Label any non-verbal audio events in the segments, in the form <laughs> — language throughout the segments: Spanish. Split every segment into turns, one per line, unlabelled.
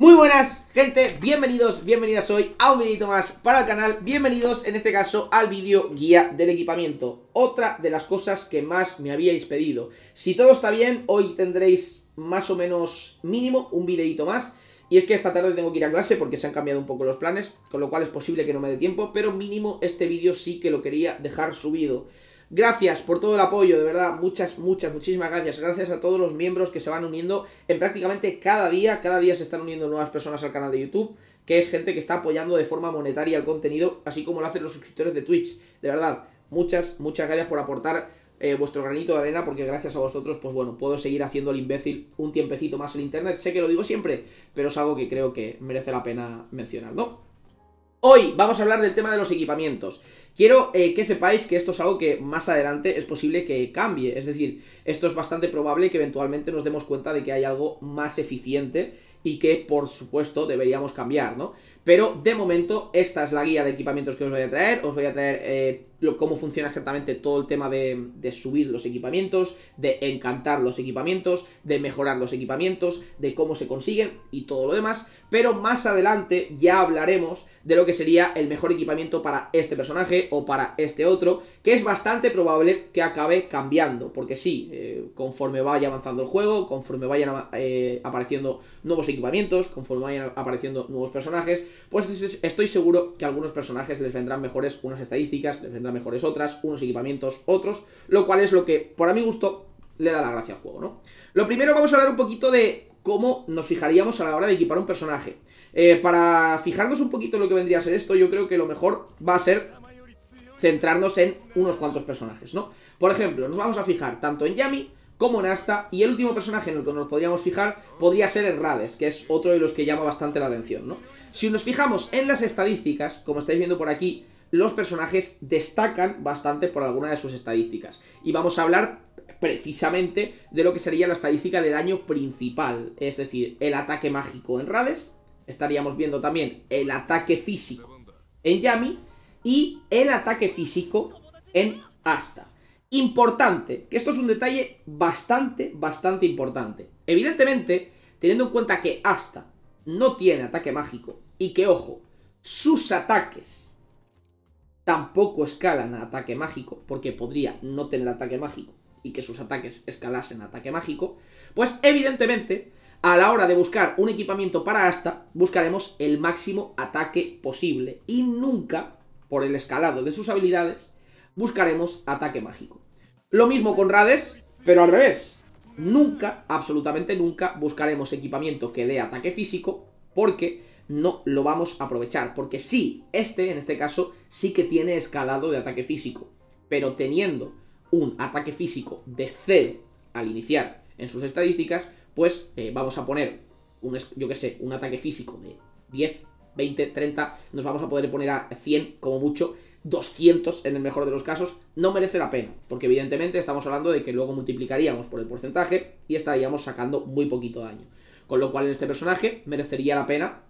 Muy buenas, gente, bienvenidos, bienvenidas hoy a un videito más para el canal. Bienvenidos, en este caso, al vídeo guía del equipamiento. Otra de las cosas que más me habíais pedido. Si todo está bien, hoy tendréis más o menos mínimo un videito más. Y es que esta tarde tengo que ir a clase porque se han cambiado un poco los planes, con lo cual es posible que no me dé tiempo, pero mínimo este vídeo sí que lo quería dejar subido. Gracias por todo el apoyo, de verdad, muchas, muchas, muchísimas gracias. Gracias a todos los miembros que se van uniendo en prácticamente cada día. Cada día se están uniendo nuevas personas al canal de YouTube, que es gente que está apoyando de forma monetaria el contenido, así como lo hacen los suscriptores de Twitch. De verdad, muchas, muchas gracias por aportar eh, vuestro granito de arena, porque gracias a vosotros, pues bueno, puedo seguir haciendo el imbécil un tiempecito más en internet. Sé que lo digo siempre, pero es algo que creo que merece la pena mencionar, ¿no? Hoy vamos a hablar del tema de los equipamientos. Quiero eh, que sepáis que esto es algo que más adelante es posible que cambie. Es decir, esto es bastante probable que eventualmente nos demos cuenta de que hay algo más eficiente y que por supuesto deberíamos cambiar, ¿no? Pero de momento esta es la guía de equipamientos que os voy a traer. Os voy a traer eh, cómo funciona exactamente todo el tema de, subir los equipamientos, de encantar los equipamientos, de mejorar los equipamientos, de cómo se consiguen y todo lo demás. Pero más adelante ya hablaremos de lo que sería el mejor equipamiento para este personaje o para este otro, que es bastante probable que acabe cambiando. Porque sí, eh, conforme vaya avanzando el juego, conforme vayan eh, apareciendo nuevos equipamientos, conforme vayan apareciendo nuevos personajes, pues estoy seguro que a algunos personajes les vendrán mejores unas estadísticas, les vendrán mejores otras, unos equipamientos, otros, lo cual es lo que, por a mi gusto, le da la gracia al juego, ¿no? Lo primero vamos a hablar un poquito de cómo nos fijaríamos a la hora de equipar un personaje. Eh, para fijarnos un poquito en lo que vendría a ser esto, yo creo que lo mejor va a ser centrarnos en unos cuantos personajes, ¿no? Por ejemplo, nos vamos a fijar tanto en Yami como Nasta. Y el último personaje en el que nos podríamos fijar podría ser el Rades, que es otro de los que llama bastante la atención, ¿no? Si nos fijamos en las estadísticas, como estáis viendo por aquí, los personajes destacan bastante por alguna de sus estadísticas. Y vamos a hablar precisamente de lo que sería la estadística de daño principal, es decir, el ataque mágico en Rades, estaríamos viendo también el ataque físico en Yami y el ataque físico en Asta importante, que esto es un detalle bastante, bastante importante. Evidentemente, teniendo en cuenta que Asta no tiene ataque mágico y que, ojo, sus ataques tampoco escalan a ataque mágico, porque podría no tener ataque mágico y que sus ataques escalasen a ataque mágico, pues evidentemente a la hora de buscar un equipamiento para Asta, buscaremos el máximo ataque posible y nunca, por el escalado de sus habilidades, buscaremos ataque mágico. Lo mismo con Rades, pero al revés. Nunca, absolutamente nunca, buscaremos equipamiento que dé ataque físico porque no lo vamos a aprovechar. Porque sí, este, en este caso, sí que tiene escalado de ataque físico. Pero teniendo un ataque físico de 0 al iniciar en sus estadísticas, pues eh, vamos a poner, un, yo que sé, un ataque físico de 10, 20, 30, nos vamos a poder poner a 100 como mucho 200 en el mejor de los casos, no merece la pena, porque evidentemente estamos hablando de que luego multiplicaríamos por el porcentaje y estaríamos sacando muy poquito daño. Con lo cual en este personaje merecería la pena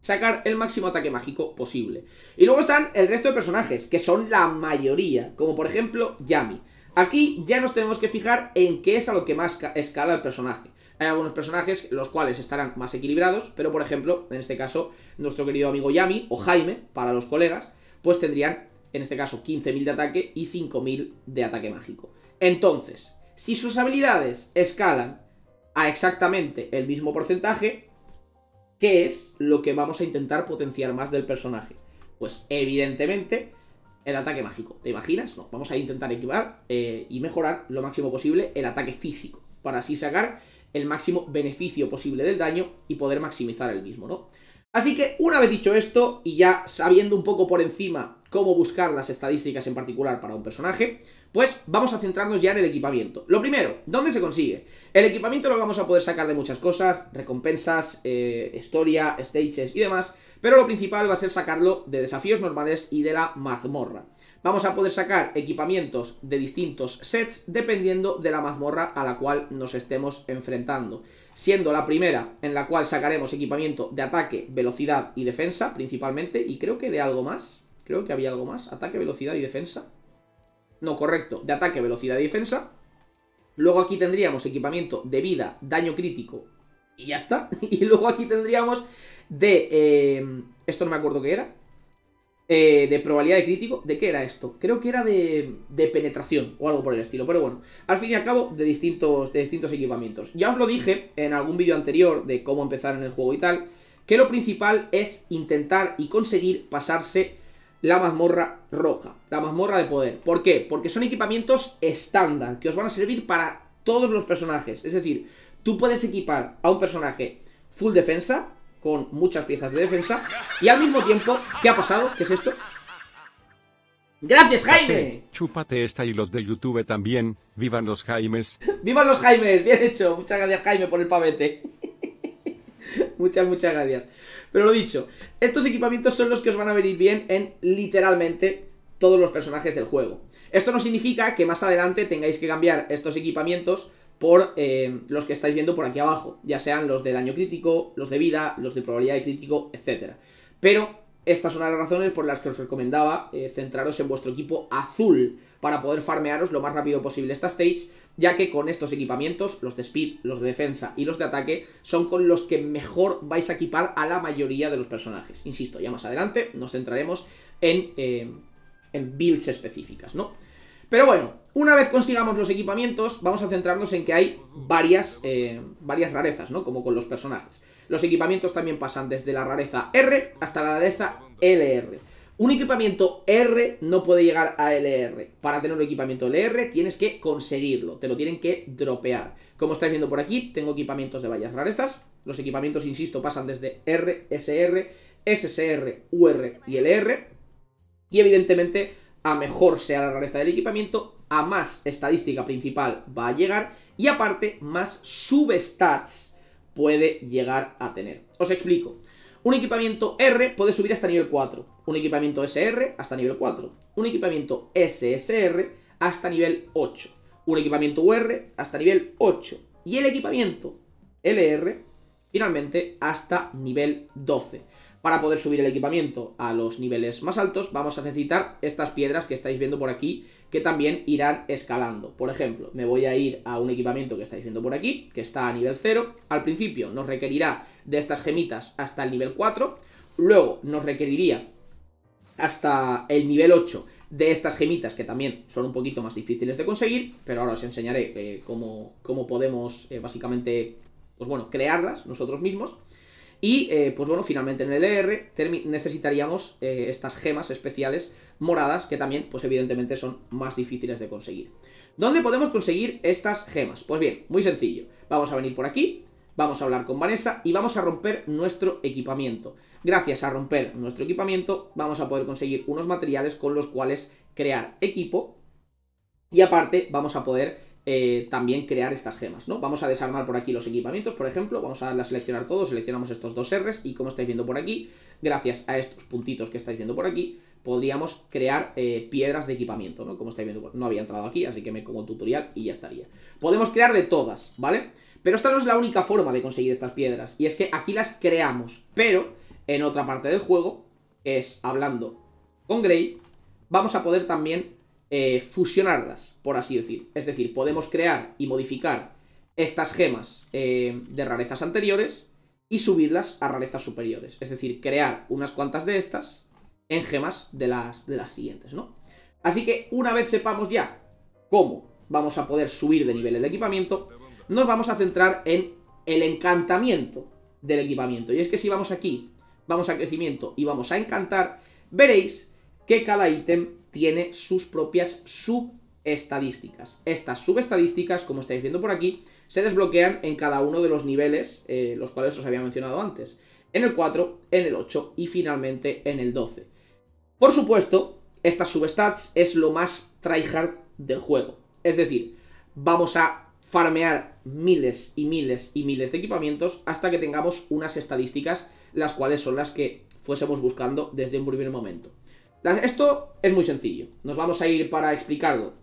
sacar el máximo ataque mágico posible. Y luego están el resto de personajes, que son la mayoría, como por ejemplo Yami. Aquí ya nos tenemos que fijar en qué es a lo que más escala el personaje. Hay algunos personajes los cuales estarán más equilibrados, pero por ejemplo, en este caso, nuestro querido amigo Yami o Jaime, para los colegas, pues tendrían, en este caso, 15.000 de ataque y 5.000 de ataque mágico. Entonces, si sus habilidades escalan a exactamente el mismo porcentaje, ¿qué es lo que vamos a intentar potenciar más del personaje? Pues evidentemente el ataque mágico. ¿Te imaginas? No, vamos a intentar equipar eh, y mejorar lo máximo posible el ataque físico, para así sacar el máximo beneficio posible del daño y poder maximizar el mismo, ¿no? Así que una vez dicho esto, y ya sabiendo un poco por encima cómo buscar las estadísticas en particular para un personaje, pues vamos a centrarnos ya en el equipamiento. Lo primero, ¿dónde se consigue? El equipamiento lo vamos a poder sacar de muchas cosas, recompensas, eh, historia, stages y demás, pero lo principal va a ser sacarlo de desafíos normales y de la mazmorra. Vamos a poder sacar equipamientos de distintos sets dependiendo de la mazmorra a la cual nos estemos enfrentando siendo la primera en la cual sacaremos equipamiento de ataque, velocidad y defensa principalmente, y creo que de algo más, creo que había algo más, ataque, velocidad y defensa. No, correcto, de ataque, velocidad y defensa. Luego aquí tendríamos equipamiento de vida, daño crítico y ya está. <laughs> Y luego aquí tendríamos de... Eh, esto no me acuerdo qué era. Eh, de probabilidad de crítico. ¿De qué era esto? Creo que era de, de, penetración o algo por el estilo. Pero bueno, al fin y al cabo, de distintos, de distintos equipamientos. Ya os lo dije en algún vídeo anterior de cómo empezar en el juego y tal, que lo principal es intentar y conseguir pasarse la mazmorra roja, la mazmorra de poder. ¿Por qué? Porque son equipamientos estándar que os van a servir para todos los personajes. Es decir, tú puedes equipar a un personaje full defensa, con muchas piezas de defensa. Y al mismo tiempo, ¿qué ha pasado? ¿Qué es esto? ¡Gracias, Jaime! Chúpate esta y los de YouTube también. ¡Vivan los Jaimes! <laughs> ¡Vivan los Jaimes! Bien hecho. Muchas gracias, Jaime, por el pavete. <laughs> muchas, muchas gracias. Pero lo dicho, estos equipamientos son los que os van a venir bien en literalmente todos los personajes del juego. Esto no significa que más adelante tengáis que cambiar estos equipamientos por eh, los que estáis viendo por aquí abajo, ya sean los de daño crítico, los de vida, los de probabilidad de crítico, etc. Pero estas son una de las razones por las que os recomendaba eh, centraros en vuestro equipo azul para poder farmearos lo más rápido posible esta stage, ya que con estos equipamientos, los de speed, los de defensa y los de ataque, son con los que mejor vais a equipar a la mayoría de los personajes. Insisto, ya más adelante nos centraremos en eh, builds específicas, ¿no? Pero bueno, una vez consigamos los equipamientos, vamos a centrarnos en que hay varias, eh, varias rarezas, ¿no? Como con los personajes. Los equipamientos también pasan desde la rareza R hasta la rareza LR. Un equipamiento R no puede llegar a LR. Para tener un equipamiento LR tienes que conseguirlo, te lo tienen que dropear. Como estáis viendo por aquí, tengo equipamientos de varias rarezas. Los equipamientos, insisto, pasan desde R, SR, SSR, UR y LR. Y evidentemente a mejor sea la rareza del equipamiento, a más estadística principal va a llegar y aparte más substats puede llegar a tener. Os explico. Un equipamiento R puede subir hasta nivel 4, un equipamiento SR hasta nivel 4, un equipamiento SSR hasta nivel 8, un equipamiento UR hasta nivel 8 y el equipamiento LR finalmente hasta nivel 12. Para poder subir el equipamiento a los niveles más altos, vamos a necesitar estas piedras que estáis viendo por aquí, que también irán escalando. Por ejemplo, me voy a ir a un equipamiento que estáis viendo por aquí, que está a nivel 0. Al principio nos requerirá de estas gemitas hasta el nivel 4. Luego nos requeriría hasta el nivel 8 de estas gemitas que también son un poquito más difíciles de conseguir, pero ahora os enseñaré eh, cómo, cómo, podemos eh, básicamente, pues bueno, crearlas nosotros mismos. Y eh, pues bueno, finalmente en el ER necesitaríamos eh, estas gemas especiales moradas que también pues evidentemente son más difíciles de conseguir. ¿Dónde podemos conseguir estas gemas? Pues bien, muy sencillo. Vamos a venir por aquí, vamos a hablar con Vanessa y vamos a romper nuestro equipamiento. Gracias a romper nuestro equipamiento vamos a poder conseguir unos materiales con los cuales crear equipo y aparte vamos a poder eh, también crear estas gemas, ¿no? Vamos a desarmar por aquí los equipamientos, por ejemplo, vamos a seleccionar todos, seleccionamos estos dos R's y como estáis viendo por aquí, gracias a estos puntitos que estáis viendo por aquí, podríamos crear eh, piedras de equipamiento, ¿no? Como estáis viendo, no había entrado aquí, así que me como tutorial y ya estaría. Podemos crear de todas, ¿vale? Pero esta no es la única forma de conseguir estas piedras, y es que aquí las creamos, pero en otra parte del juego, es hablando con Grey, vamos a poder también eh, fusionarlas, por así decir. Es decir, podemos crear y modificar estas gemas eh, de rarezas anteriores y subirlas a rarezas superiores. Es decir, crear unas cuantas de estas en gemas de las, de las siguientes, ¿no? Así que una vez sepamos ya cómo vamos a poder subir de nivel el equipamiento, nos vamos a centrar en el encantamiento del equipamiento. Y es que si vamos aquí, vamos a crecimiento y vamos a encantar, veréis que cada ítem tiene sus propias subestadísticas. Estas subestadísticas, como estáis viendo por aquí, se desbloquean en cada uno de los niveles, eh, los cuales os había mencionado antes. En el 4, en el 8 y finalmente en el 12. Por supuesto, estas substats es lo más tryhard del juego. Es decir, vamos a farmear miles y miles y miles de equipamientos hasta que tengamos unas estadísticas las cuales son las que fuésemos buscando desde un primer momento. Esto es muy sencillo. Nos vamos a ir para explicarlo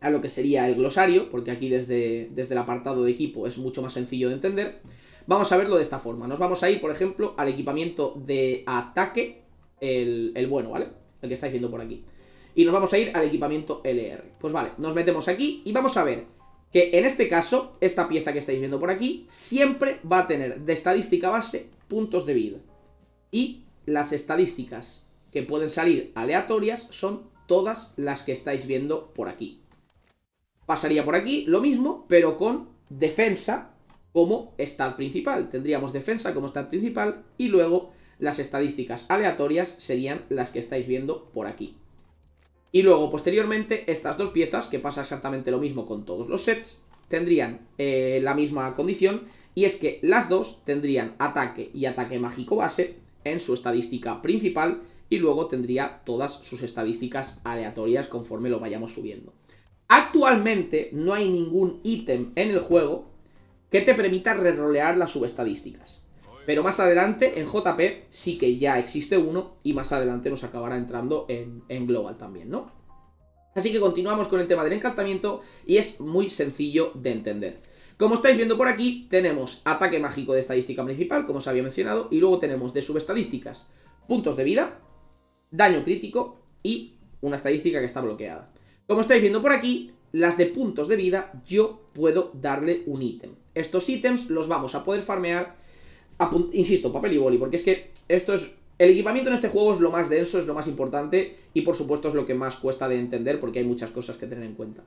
a lo que sería el glosario, porque aquí desde, desde el apartado de equipo es mucho más sencillo de entender. Vamos a verlo de esta forma. Nos vamos a ir, por ejemplo, al equipamiento de ataque, el, el bueno, ¿vale? El que estáis viendo por aquí. Y nos vamos a ir al equipamiento LR. Pues vale, nos metemos aquí y vamos a ver que en este caso, esta pieza que estáis viendo por aquí, siempre va a tener de estadística base puntos de vida. Y las estadísticas que pueden salir aleatorias son todas las que estáis viendo por aquí. Pasaría por aquí lo mismo, pero con defensa como stat principal. Tendríamos defensa como stat principal y luego las estadísticas aleatorias serían las que estáis viendo por aquí. Y luego, posteriormente, estas dos piezas, que pasa exactamente lo mismo con todos los sets, tendrían eh, la misma condición, y es que las dos tendrían ataque y ataque mágico base en su estadística principal, y luego tendría todas sus estadísticas aleatorias conforme lo vayamos subiendo. Actualmente no hay ningún ítem en el juego que te permita rerolear las subestadísticas. Pero más adelante en JP sí que ya existe uno y más adelante nos acabará entrando en, Global también, ¿no? Así que continuamos con el tema del encantamiento y es muy sencillo de entender. Como estáis viendo por aquí, tenemos ataque mágico de estadística principal, como os había mencionado, y luego tenemos de subestadísticas puntos de vida, daño crítico y una estadística que está bloqueada. Como estáis viendo por aquí, las de puntos de vida yo puedo darle un ítem. Estos ítems los vamos a poder farmear, insisto, papel y boli, porque es que esto es... El equipamiento en este juego es lo más denso, es lo más importante y por supuesto es lo que más cuesta de entender porque hay muchas cosas que tener en cuenta.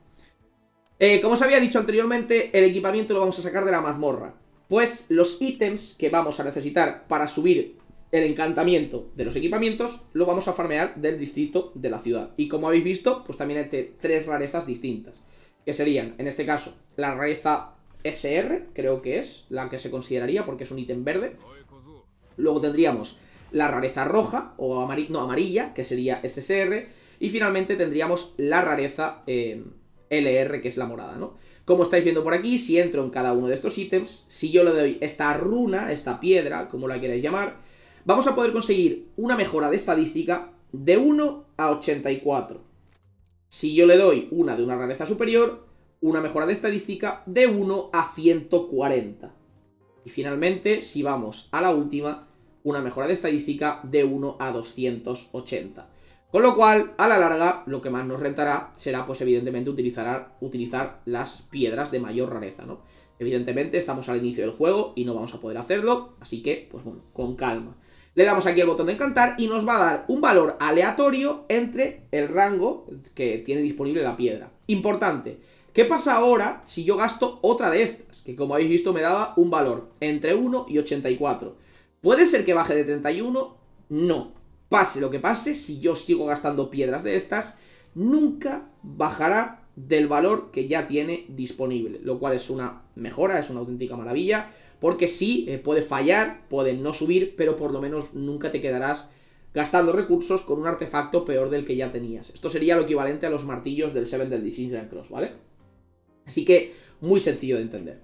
Eh, como os había dicho anteriormente, el equipamiento lo vamos a sacar de la mazmorra. Pues los ítems que vamos a necesitar para subir el encantamiento de los equipamientos lo vamos a farmear del distrito de la ciudad. Y como habéis visto, pues también hay tres rarezas distintas. Que serían, en este caso, la rareza SR, creo que es, la que se consideraría porque es un ítem verde. Luego tendríamos la rareza roja, o amarilla, no, amarilla, que sería SSR. Y finalmente tendríamos la rareza eh, LR, que es la morada, ¿no? Como estáis viendo por aquí, si entro en cada uno de estos ítems, si yo le doy esta runa, esta piedra, como la queréis llamar, vamos a poder conseguir una mejora de estadística de 1 a 84. Si yo le doy una de una rareza superior, una mejora de estadística de 1 a 140. Y finalmente, si vamos a la última, una mejora de estadística de 1 a 280. Con lo cual, a la larga, lo que más nos rentará será, pues evidentemente, utilizar, utilizar las piedras de mayor rareza, ¿no? Evidentemente, estamos al inicio del juego y no vamos a poder hacerlo, así que, pues bueno, con calma. Le damos aquí el botón de encantar y nos va a dar un valor aleatorio entre el rango que tiene disponible la piedra. Importante, ¿qué pasa ahora si yo gasto otra de estas? Que como habéis visto me daba un valor entre 1 y 84. ¿Puede ser que baje de 31? No. Pase lo que pase, si yo sigo gastando piedras de estas, nunca bajará del valor que ya tiene disponible, lo cual es una mejora, es una auténtica maravilla porque sí, eh, puede fallar, puede no subir, pero por lo menos nunca te quedarás gastando recursos con un artefacto peor del que ya tenías. Esto sería lo equivalente a los martillos del 7 del 16 Grand Cross, ¿vale? Así que muy sencillo de entender.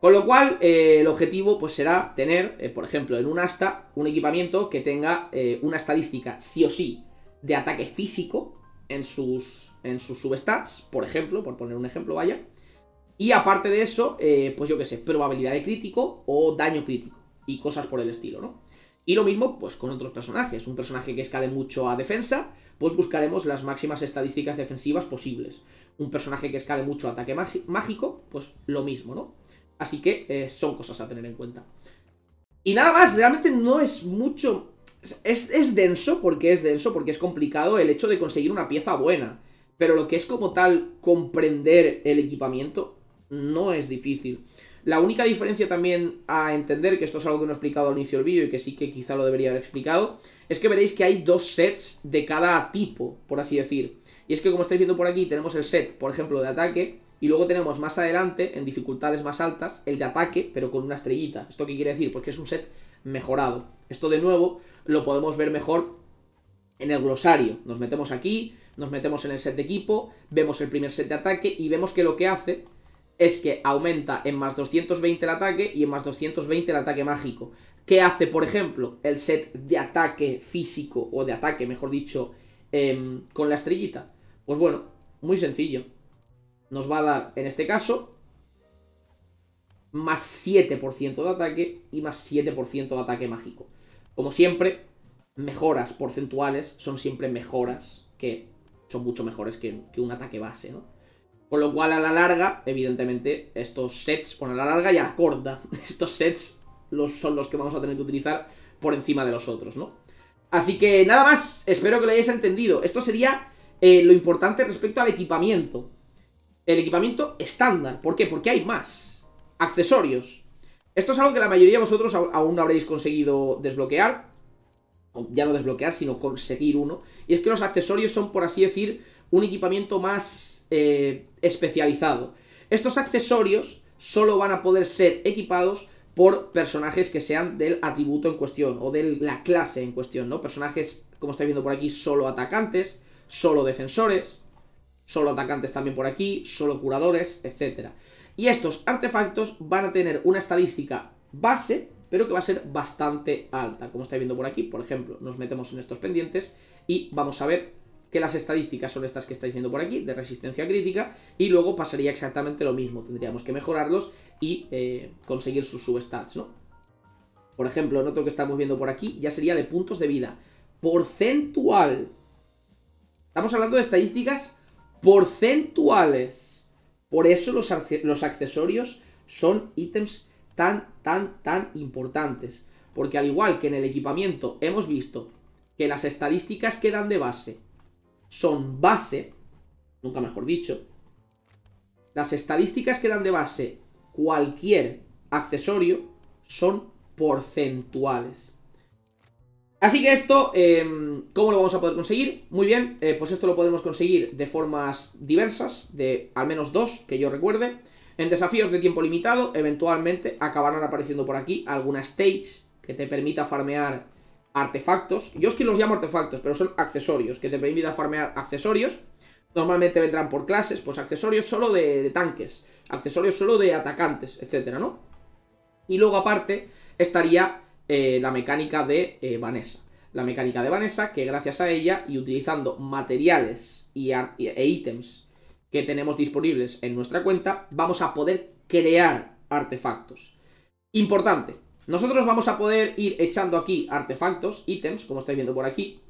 Con lo cual, eh, el objetivo pues será tener, eh, por ejemplo, en un asta, un equipamiento que tenga una estadística sí o sí de ataque físico en sus, en sus substats, por ejemplo, por poner un ejemplo, vaya, y aparte de eso, eh, pues yo qué sé, probabilidad de crítico o daño crítico y cosas por el estilo, ¿no? Y lo mismo, pues con otros personajes. Un personaje que escale mucho a defensa, pues buscaremos las máximas estadísticas defensivas posibles. Un personaje que escale mucho a ataque mágico, pues lo mismo, ¿no? Así que eh, son cosas a tener en cuenta. Y nada más, realmente no es mucho... Es, es denso porque es denso, porque es complicado el hecho de conseguir una pieza buena. Pero lo que es como tal comprender el equipamiento no es difícil. La única diferencia también a entender, que esto es algo que no he explicado al inicio del vídeo y que sí que quizá lo debería haber explicado, es que veréis que hay dos sets de cada tipo, por así decir. Y es que como estáis viendo por aquí, tenemos el set, por ejemplo, de ataque, y luego tenemos más adelante, en dificultades más altas, el de ataque, pero con una estrellita. ¿Esto qué quiere decir? Porque pues es un set mejorado. Esto de nuevo lo podemos ver mejor en el glosario. Nos metemos aquí, nos metemos en el set de equipo, vemos el primer set de ataque y vemos que lo que hace es que aumenta en más 220 el ataque y en más 220 el ataque mágico. ¿Qué hace, por ejemplo, el set de ataque físico, o de ataque, mejor dicho, em, con la estrellita? Pues bueno, muy sencillo. Nos va a dar, en este caso, más 7% de ataque y más 7% de ataque mágico. Como siempre, mejoras porcentuales son siempre mejoras que son mucho mejores que, que un ataque base, ¿no? Con lo cual a la larga, evidentemente, estos sets, bueno, a la larga y a la corta, <laughs> estos sets los, son los que vamos a tener que utilizar por encima de los otros, ¿no? Así que nada más, espero que lo hayáis entendido. Esto sería eh, lo importante respecto al equipamiento. El equipamiento estándar. ¿Por qué? Porque hay más. Accesorios. Esto es algo que la mayoría de vosotros aún no habréis conseguido desbloquear. Ya no desbloquear, sino conseguir uno. Y es que los accesorios son, por así decir, un equipamiento más eh, especializado. Estos accesorios solo van a poder ser equipados por personajes que sean del atributo en cuestión o de la clase en cuestión, ¿no? Personajes, como estáis viendo por aquí, solo atacantes, solo defensores, solo atacantes también por aquí, solo curadores, etc. Y estos artefactos van a tener una estadística base, pero que va a ser bastante alta, como estáis viendo por aquí. Por ejemplo, nos metemos en estos pendientes y vamos a ver que las estadísticas son estas que estáis viendo por aquí, de resistencia crítica, y luego pasaría exactamente lo mismo, tendríamos que mejorarlos y eh, conseguir sus substats, ¿no? Por ejemplo, en otro que estamos viendo por aquí ya sería de puntos de vida. Porcentual. Estamos hablando de estadísticas porcentuales. Por eso los, los accesorios son ítems tan, tan, tan importantes. Porque al igual que en el equipamiento hemos visto que las estadísticas quedan de base son base, nunca mejor dicho, las estadísticas que dan de base cualquier accesorio son porcentuales. Así que esto, em, ¿cómo lo vamos a poder conseguir? Muy bien, eh, pues esto lo podemos conseguir de formas diversas, de al menos dos que yo recuerde. En desafíos de tiempo limitado, eventualmente acabarán apareciendo por aquí alguna stage que te permita farmear artefactos. Yo es que los llamo artefactos, pero son accesorios, que te permiten farmear accesorios. Normalmente vendrán por clases, pues accesorios solo de, tanques, accesorios solo de atacantes, etcétera, ¿no? Y luego aparte estaría eh, la mecánica de eh, Vanessa. La mecánica de Vanessa, que gracias a ella y utilizando materiales y e ítems que tenemos disponibles en nuestra cuenta, vamos a poder crear artefactos. Importante, nosotros vamos a poder ir echando aquí artefactos, ítems, como estáis viendo por aquí.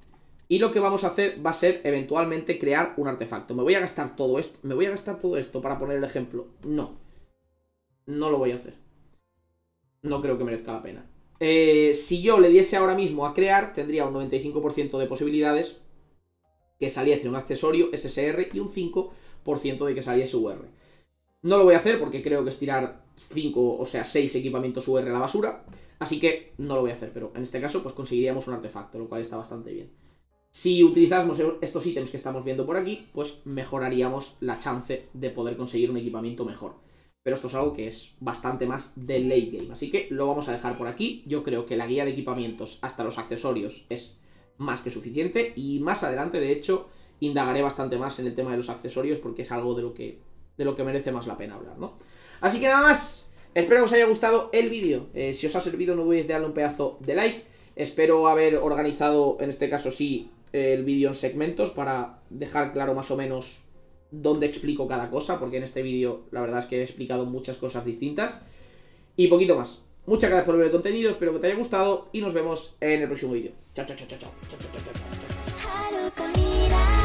Y lo que vamos a hacer va a ser eventualmente crear un artefacto. Me voy a gastar todo esto. Me voy a gastar todo esto para poner el ejemplo. No. No lo voy a hacer. No creo que merezca la pena. Eh, si yo le diese ahora mismo a crear, tendría un 95% de posibilidades que saliese un accesorio SSR y un 5% de que saliese UR. No lo voy a hacer porque creo que es tirar 5, o sea, 6 equipamientos UR a la basura. Así que no lo voy a hacer, pero en este caso pues conseguiríamos un artefacto, lo cual está bastante bien. Si utilizamos e-, estos ítems que estamos viendo por aquí, pues mejoraríamos la chance de poder conseguir un equipamiento mejor. Pero esto es algo que es bastante más de late game, así que lo vamos a dejar por aquí. Yo creo que la guía de equipamientos hasta los accesorios es más que suficiente y más adelante, de hecho, indagaré bastante más en el tema de los accesorios porque es algo de lo que, de lo que merece más la pena hablar, ¿no? Así que nada más, espero que os haya gustado el vídeo. Eh, si os ha servido no olvidéis de darle un pedazo de like. Espero haber organizado, en este caso sí, el vídeo en segmentos para dejar claro más o menos dónde explico cada cosa, porque en este vídeo la verdad es que he explicado muchas cosas distintas. Y poquito más. Muchas gracias por ver el contenido, espero que te haya gustado y nos vemos en el próximo vídeo. chao, chao, chao, chao.